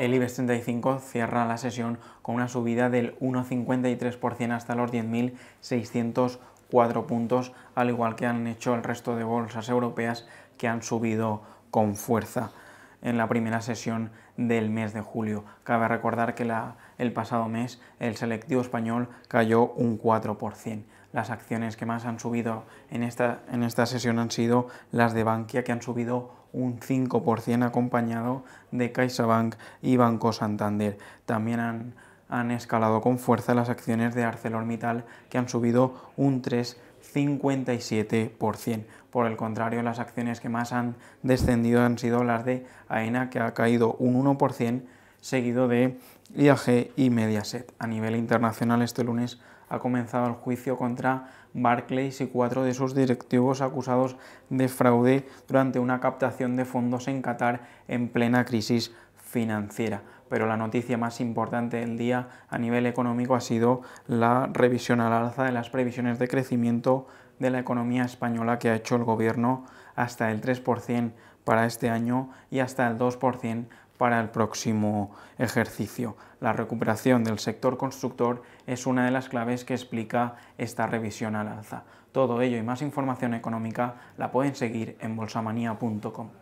el IBEX 35 cierra la sesión con una subida del 1,53% hasta los 10.604 puntos, al igual que han hecho el resto de bolsas europeas que han subido con fuerza en la primera sesión del mes de julio. Cabe recordar que la, el pasado mes el selectivo español cayó un 4%. Las acciones que más han subido en esta, en esta sesión han sido las de Bankia, que han subido un 5% acompañado de CaixaBank y Banco Santander. También han han escalado con fuerza las acciones de ArcelorMittal que han subido un 3,57%. Por el contrario, las acciones que más han descendido han sido las de AENA que ha caído un 1%, seguido de IAG y Mediaset. A nivel internacional este lunes ha comenzado el juicio contra Barclays y cuatro de sus directivos acusados de fraude durante una captación de fondos en Qatar en plena crisis financiera. Pero la noticia más importante del día a nivel económico ha sido la revisión al alza de las previsiones de crecimiento de la economía española que ha hecho el gobierno hasta el 3% para este año y hasta el 2% para el próximo ejercicio. La recuperación del sector constructor es una de las claves que explica esta revisión al alza. Todo ello y más información económica la pueden seguir en bolsamanía.com.